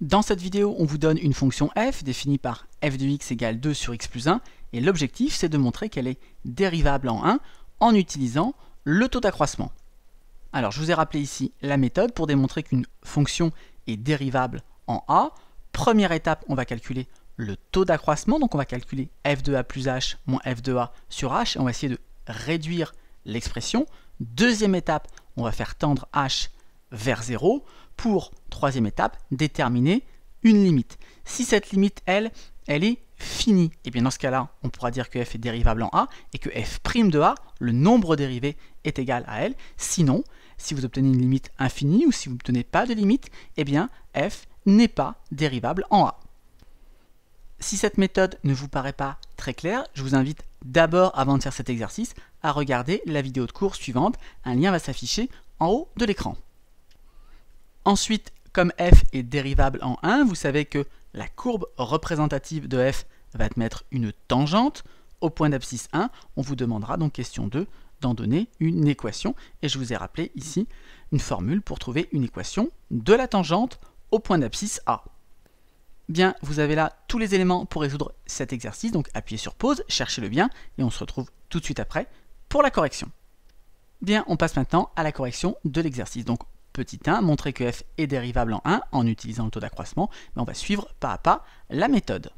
Dans cette vidéo, on vous donne une fonction f définie par f de x égale 2 sur x plus 1 et l'objectif c'est de montrer qu'elle est dérivable en 1 en utilisant le taux d'accroissement. Alors je vous ai rappelé ici la méthode pour démontrer qu'une fonction est dérivable en a. Première étape, on va calculer le taux d'accroissement, donc on va calculer f de a plus h moins f de a sur h et on va essayer de réduire l'expression. Deuxième étape, on va faire tendre h vers 0 pour, troisième étape, déterminer une limite. Si cette limite, elle, elle est finie, et eh bien dans ce cas-là, on pourra dire que f est dérivable en a et que f' de a, le nombre dérivé, est égal à l. Sinon, si vous obtenez une limite infinie ou si vous n'obtenez pas de limite, eh bien f n'est pas dérivable en a. Si cette méthode ne vous paraît pas très claire, je vous invite d'abord, avant de faire cet exercice, à regarder la vidéo de cours suivante. Un lien va s'afficher en haut de l'écran. Ensuite, comme f est dérivable en 1, vous savez que la courbe représentative de f va admettre une tangente au point d'abscisse 1. On vous demandera donc question 2 d'en donner une équation. Et je vous ai rappelé ici une formule pour trouver une équation de la tangente au point d'abscisse A. Bien, vous avez là tous les éléments pour résoudre cet exercice, donc appuyez sur pause, cherchez le bien, et on se retrouve tout de suite après pour la correction. Bien, on passe maintenant à la correction de l'exercice. Donc petit 1, montrer que f est dérivable en 1 en utilisant le taux d'accroissement, mais on va suivre pas à pas la méthode.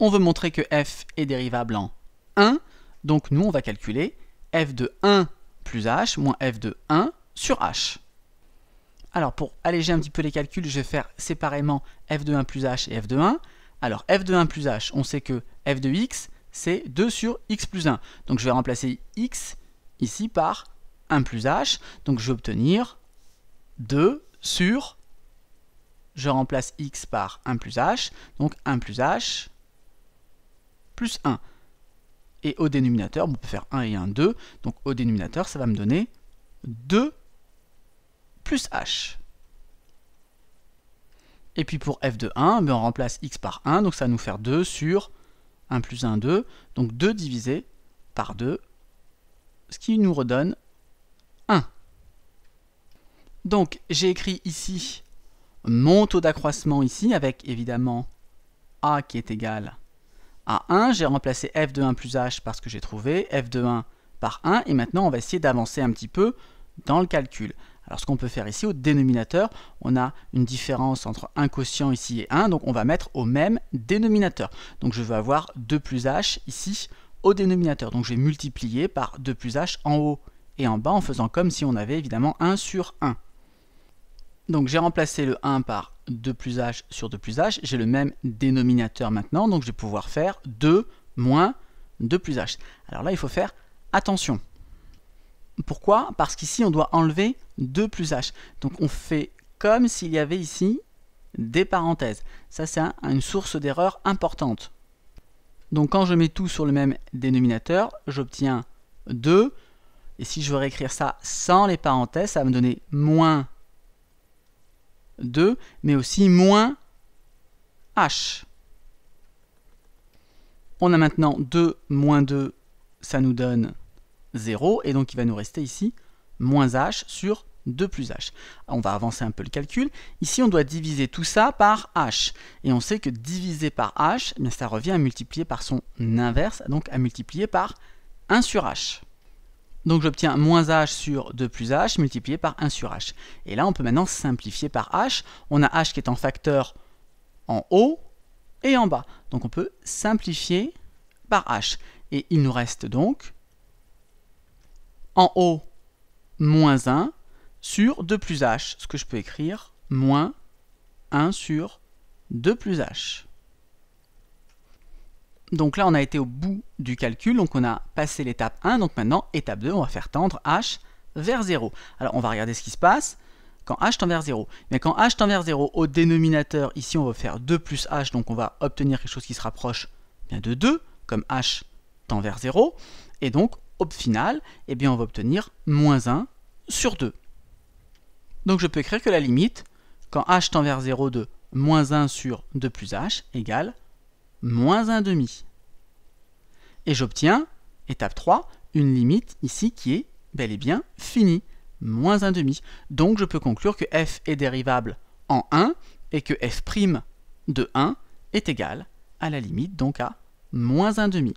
On veut montrer que f est dérivable en 1, donc nous on va calculer f de 1 plus h moins f de 1 sur h. Alors pour alléger un petit peu les calculs, je vais faire séparément f de 1 plus h et f de 1. Alors f de 1 plus h, on sait que f de x, c'est 2 sur x plus 1. Donc je vais remplacer x ici par 1 plus h, donc je vais obtenir 2 sur, je remplace x par 1 plus h, donc 1 plus h plus 1. Et au dénominateur, on peut faire 1 et 1, 2, donc au dénominateur, ça va me donner 2 plus h. Et puis pour f de 1, ben, on remplace x par 1, donc ça va nous faire 2 sur 1 plus 1, 2. Donc 2 divisé par 2, ce qui nous redonne donc j'ai écrit ici mon taux d'accroissement ici avec évidemment A qui est égal à 1. J'ai remplacé f de 1 plus h parce que j'ai trouvé f de 1 par 1 et maintenant on va essayer d'avancer un petit peu dans le calcul. Alors ce qu'on peut faire ici au dénominateur, on a une différence entre un quotient ici et 1, donc on va mettre au même dénominateur. Donc je veux avoir 2 plus h ici au dénominateur. Donc je vais multiplier par 2 plus h en haut et en bas en faisant comme si on avait évidemment 1 sur 1. Donc j'ai remplacé le 1 par 2 plus h sur 2 plus h. J'ai le même dénominateur maintenant, donc je vais pouvoir faire 2 moins 2 plus h. Alors là, il faut faire attention. Pourquoi Parce qu'ici, on doit enlever 2 plus h. Donc on fait comme s'il y avait ici des parenthèses. Ça, c'est une source d'erreur importante. Donc quand je mets tout sur le même dénominateur, j'obtiens 2. Et si je veux réécrire ça sans les parenthèses, ça va me donner moins 2, mais aussi moins h. On a maintenant 2 moins 2, ça nous donne 0, et donc il va nous rester ici moins h sur 2 plus h. On va avancer un peu le calcul. Ici, on doit diviser tout ça par h. Et on sait que diviser par h, ça revient à multiplier par son inverse, donc à multiplier par 1 sur h. Donc j'obtiens moins h sur 2 plus h multiplié par 1 sur h. Et là, on peut maintenant simplifier par h. On a h qui est en facteur en haut et en bas. Donc on peut simplifier par h. Et il nous reste donc en haut moins 1 sur 2 plus h, ce que je peux écrire moins 1 sur 2 plus h. Donc là, on a été au bout du calcul. Donc on a passé l'étape 1, donc maintenant étape 2, on va faire tendre h vers 0. Alors on va regarder ce qui se passe quand h tend vers 0. Mais quand h tend vers 0 au dénominateur, ici on va faire 2 plus h, donc on va obtenir quelque chose qui se rapproche eh bien de 2, comme h tend vers 0. Et donc au final, eh bien on va obtenir moins 1 sur 2. Donc je peux écrire que la limite, quand h tend vers 0 de moins 1 sur 2 plus h égale moins 1 demi. Et j'obtiens, étape 3, une limite ici qui est bel et bien finie, moins 1 demi. Donc je peux conclure que f est dérivable en 1 et que f' de 1 est égal à la limite, donc à moins 1 demi.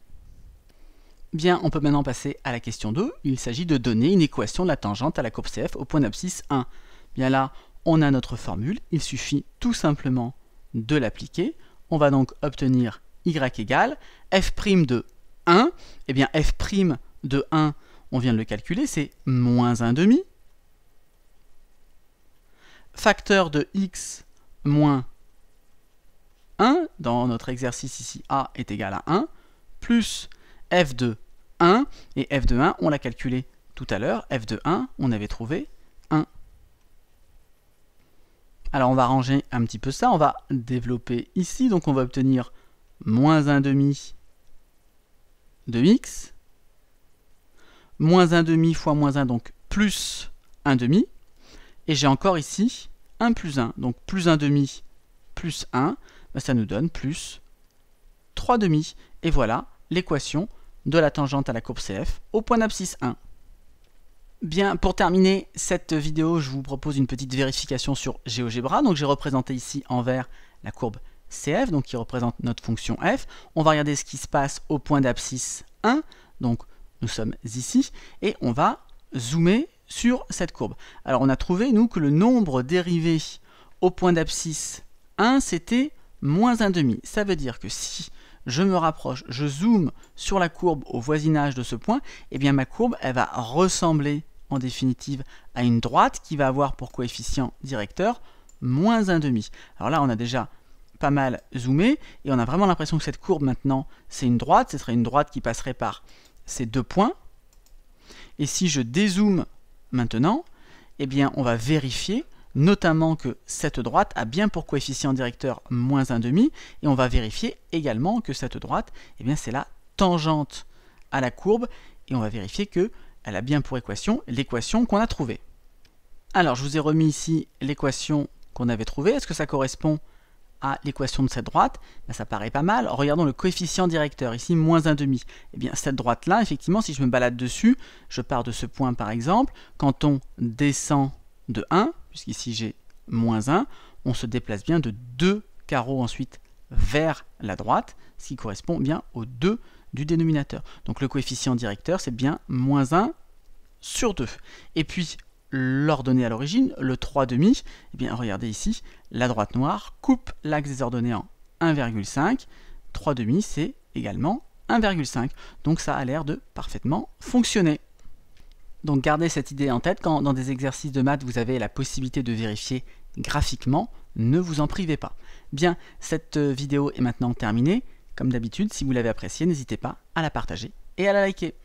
Bien, on peut maintenant passer à la question 2. Il s'agit de donner une équation de la tangente à la courbe CF au point d'abscisse 1. Bien là, on a notre formule, il suffit tout simplement de l'appliquer. On va donc obtenir y égale f' de eh bien, f' de 1, on vient de le calculer, c'est moins demi. Facteur de x moins 1, dans notre exercice ici, a est égal à 1, plus f de 1, et f de 1, on l'a calculé tout à l'heure, f de 1, on avait trouvé 1. Alors on va ranger un petit peu ça, on va développer ici, donc on va obtenir moins 1,5 de x, moins 1 demi fois moins 1, donc plus 1 demi, et j'ai encore ici 1 plus 1, donc plus 1 demi plus 1, bah, ça nous donne plus 3 demi, et voilà l'équation de la tangente à la courbe CF au point d'abscisse 1. Bien, pour terminer cette vidéo, je vous propose une petite vérification sur GeoGebra. Donc j'ai représenté ici en vert la courbe CF, donc qui représente notre fonction f. On va regarder ce qui se passe au point d'abscisse 1, donc nous sommes ici, et on va zoomer sur cette courbe. Alors on a trouvé, nous, que le nombre dérivé au point d'abscisse 1, c'était moins demi. Ça veut dire que si je me rapproche, je zoome sur la courbe au voisinage de ce point, eh bien ma courbe, elle va ressembler en définitive à une droite qui va avoir pour coefficient directeur moins 1,5. Alors là, on a déjà pas mal zoomé, et on a vraiment l'impression que cette courbe maintenant, c'est une droite, ce serait une droite qui passerait par ces deux points. Et si je dézoome maintenant, eh bien on va vérifier notamment que cette droite a bien pour coefficient directeur moins 1,5, et on va vérifier également que cette droite, eh bien c'est la tangente à la courbe, et on va vérifier que elle a bien pour équation l'équation qu'on a trouvée. Alors je vous ai remis ici l'équation qu'on avait trouvée, est-ce que ça correspond à l'équation de cette droite, ben, ça paraît pas mal. Regardons le coefficient directeur, ici moins 1,5. Eh bien cette droite-là, effectivement, si je me balade dessus, je pars de ce point par exemple, quand on descend de 1, puisqu'ici j'ai moins 1, on se déplace bien de 2 carreaux ensuite vers la droite, ce qui correspond bien au 2 du dénominateur. Donc le coefficient directeur, c'est bien moins 1 sur 2. Et puis l'ordonnée à l'origine, le 3 demi, et eh bien regardez ici, la droite noire coupe l'axe des ordonnées en 1,5, 3 demi c'est également 1,5. Donc ça a l'air de parfaitement fonctionner. Donc gardez cette idée en tête, quand dans des exercices de maths vous avez la possibilité de vérifier graphiquement, ne vous en privez pas. Bien, cette euh, vidéo est maintenant terminée. Comme d'habitude, si vous l'avez appréciée, n'hésitez pas à la partager et à la liker.